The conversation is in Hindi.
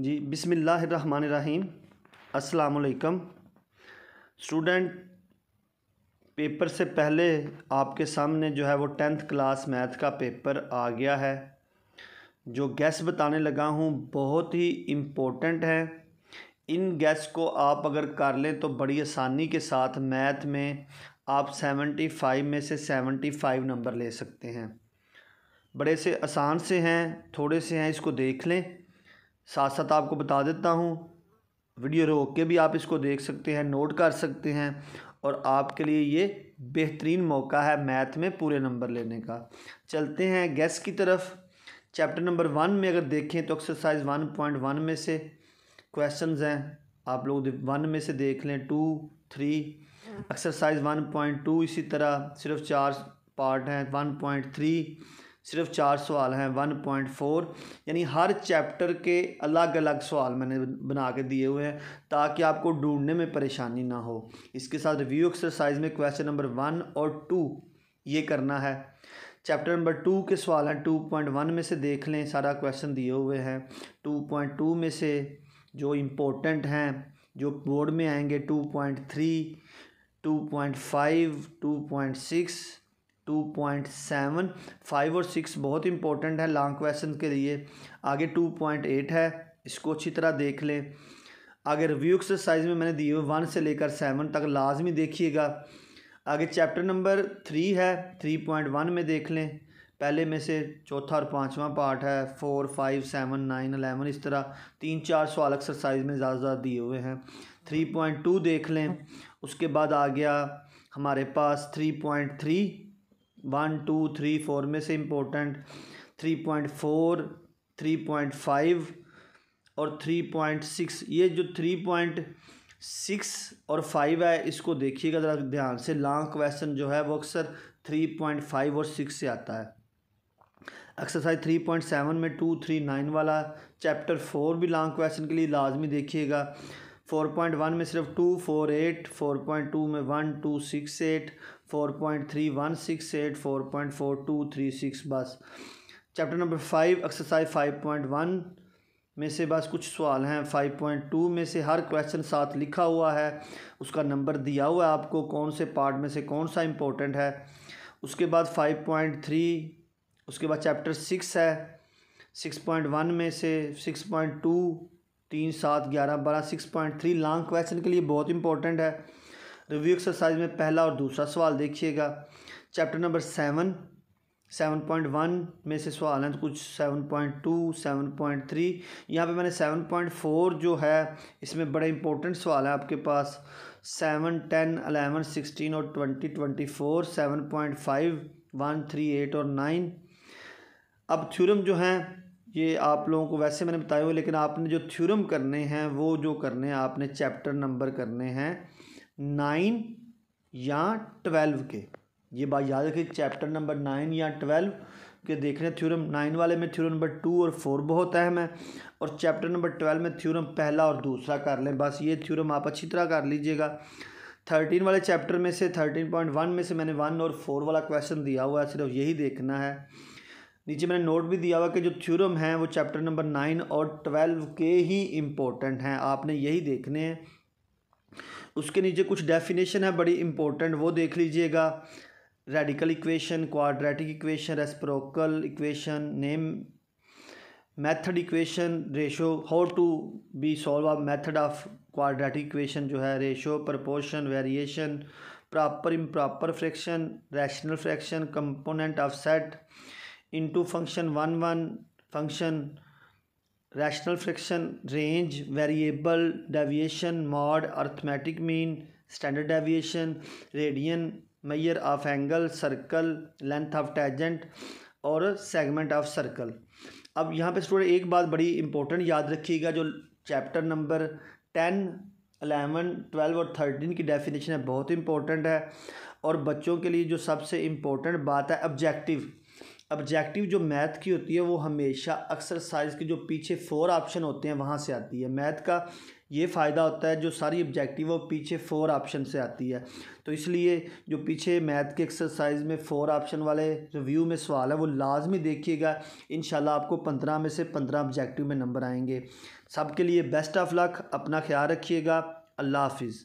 जी बिसमीम अस्सलाम स्टूडेंट पेपर से पहले आपके सामने जो है वो टेंथ क्लास मैथ का पेपर आ गया है जो गैस बताने लगा हूँ बहुत ही इम्पोर्टेंट है इन गैस को आप अगर कर लें तो बड़ी आसानी के साथ मैथ में आप सेवेंटी फाइव में से सेवेंटी फाइव नंबर ले सकते हैं बड़े से आसान से हैं थोड़े से हैं इसको देख लें साथ साथ आपको बता देता हूँ वीडियो रोक के भी आप इसको देख सकते हैं नोट कर सकते हैं और आपके लिए ये बेहतरीन मौका है मैथ में पूरे नंबर लेने का चलते हैं गैस की तरफ चैप्टर नंबर वन में अगर देखें तो एक्सरसाइज वन पॉइंट वन में से क्वेश्चन हैं आप लोग वन में से देख लें two three exercise one point two इसी तरह सिर्फ चार पार्ट हैं वन पॉइंट थ्री सिर्फ चार सवाल हैं वन पॉइंट फोर यानी हर चैप्टर के अलग अलग सवाल मैंने बना के दिए हुए हैं ताकि आपको ढूंढने में परेशानी ना हो इसके साथ रिव्यू एक्सरसाइज में क्वेश्चन नंबर वन और टू ये करना है चैप्टर नंबर टू के सवाल हैं टू पॉइंट वन में से देख लें सारा क्वेश्चन दिए हुए हैं टू पॉइंट टू में से जो इम्पोर्टेंट हैं जो बोर्ड में आएंगे two point three two point five two point six two point seven five और सिक्स बहुत इंपॉर्टेंट है लॉन्ग क्वेश्चन के लिए आगे टू पॉइंट एट है इसको अच्छी तरह देख लें आगे रिव्यू एक्सरसाइज में मैंने दिए हुए वन से लेकर सेवन तक लाजमी देखिएगा आगे चैप्टर नंबर थ्री है थ्री पॉइंट वन में देख लें पहले में से चौथा और पाँचवा पार्ट है four five seven nine eleven इस तरह तीन चार सवाल एक्सरसाइज में ज़्यादा ज़्यादा दिए हुए हैं थ्री पॉइंट टू देख लें उसके बाद आ गया हमारे पास three point three one two three four में से important three point four three point five और थ्री पॉइंट सिक्स ये जो थ्री पॉइंट सिक्स और फाइव है इसको देखिएगा ज़रा ध्यान से लॉन्ग क्वेश्चन जो है वो अक्सर थ्री पॉइंट फाइव और सिक्स से आता है एक्सरसाइज थ्री पॉइंट सेवन में टू थ्री नाइन वाला चैप्टर फोर भी लॉन्ग क्वेश्चन के लिए लाजमी देखिएगा फोर पॉइंट वन में सिर्फ two four eight four point two में one two six eight four point three one six eight four point four two three six बस chapter number five exercise five point one में से बस कुछ सवाल हैं फाइव पॉइंट टू में से हर क्वेश्चन साथ लिखा हुआ है उसका नंबर दिया हुआ है आपको कौन से पार्ट में से कौन सा इम्पोर्टेंट है उसके बाद फाइव पॉइंट थ्री उसके बाद चैप्टर सिक्स है सिक्स पॉइंट वन में से सिक्स पॉइंट टू तीन सात ग्यारह बारह six point three long question के लिए बहुत इंपॉर्टेंट है रिव्यू एक्सरसाइज में पहला और दूसरा सवाल देखिएगा chapter number seven seven point one में से सवाल हैं तो कुछ seven point two seven point three यहाँ पर मैंने सेवन पॉइंट फोर जो है इसमें बड़े इंपॉर्टेंट सवाल हैं आपके पास सेवन टेन अलेवन सिक्सटीन और twenty twenty four seven point five one three eight और नाइन अब थ्योरम जो हैं ये आप लोगों को वैसे मैंने बताया हुआ लेकिन आपने जो थ्योरम करने हैं वो जो करने हैं आपने चैप्टर नंबर करने हैं नाइन या ट्वेल्व के ये बात याद रखिए चैप्टर नंबर नाइन या ट्वेल्व के देख रहे हैं थ्योरम नाइन वाले में थ्योरम नंबर टू और फोर बहुत अहम है और चैप्टर नंबर ट्वेल्व में थ्योरम पहला और दूसरा कर लें बस ये थ्योरम आप अच्छी तरह कर लीजिएगा थर्टीन वाले चैप्टर में से थर्टीन पॉइंट वन में से मैंने वन और फोर वाला क्वेश्चन दिया हुआ है सिर्फ यही देखना है नीचे मैंने नोट भी दिया हुआ कि जो थ्योरम हैं वो चैप्टर नंबर नाइन और ट्वेल्व के ही इम्पोर्टेंट हैं आपने यही देखने हैं उसके नीचे कुछ डेफिनेशन है बड़ी इंपॉर्टेंट वो देख लीजिएगा radical equation quadratic equation reciprocal equation name method equation ratio how to be solve a method of quadratic equation जो है ratio proportion variation proper improper fraction rational fraction component of set into function one one function rational friction range variable deviation mode arithmetic mean standard deviation radian measure of angle circle length of tangent और सेगमेंट ऑफ सर्कल अब यहाँ पे स्टूडेंट एक बात बड़ी इंपॉर्टेंट याद रखिएगा जो chapter number ten eleven twelve और थर्टीन की डेफिनेशन है बहुत इंपॉर्टेंट है और बच्चों के लिए जो सबसे इम्पोर्टेंट बात है ऑब्जेक्टिव ऑब्जेक्टिव जो मैथ की होती है वो हमेशा एक्सरसाइज के जो पीछे फोर ऑप्शन होते हैं वहाँ से आती है मैथ का ये फ़ायदा होता है जो सारी ऑब्जेक्टिव वो पीछे फोर ऑप्शन से आती है तो इसलिए जो पीछे मैथ के एक्सरसाइज में फोर ऑप्शन वाले रिव्यू में सवाल है वो लाजमी देखिएगा इन आपको पंद्रह में से पंद्रह ऑब्जेक्टिव में नंबर आएंगे सब के लिए बेस्ट ऑफ लक अपना ख्याल रखिएगा अल्लाह हाफिज़